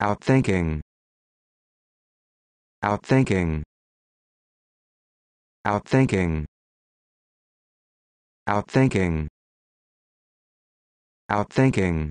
outthinking outthinking outthinking outthinking outthinking